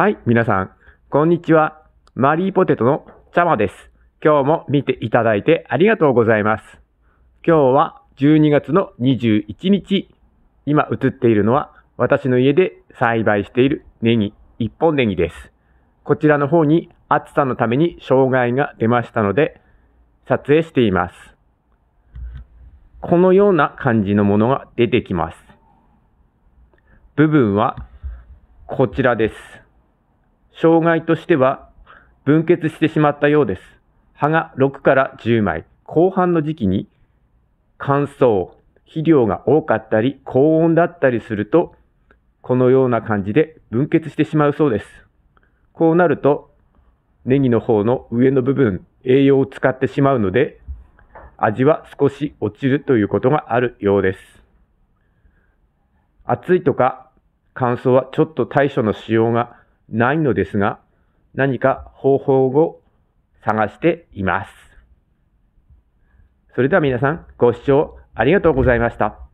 はい、皆さん、こんにちは。マリーポテトのチャマです。今日も見ていただいてありがとうございます。今日は12月の21日。今映っているのは私の家で栽培しているネギ、一本ネギです。こちらの方に暑さのために障害が出ましたので、撮影しています。このような感じのものが出てきます。部分はこちらです。障害としては分欠してしまったようです。葉が6から10枚、後半の時期に乾燥、肥料が多かったり高温だったりすると、このような感じで分欠してしまうそうです。こうなると、ネギの方の上の部分、栄養を使ってしまうので、味は少し落ちるということがあるようです。暑いとか乾燥はちょっと対処のしようがないのですが、何か方法を探しています。それでは皆さん、ご視聴ありがとうございました。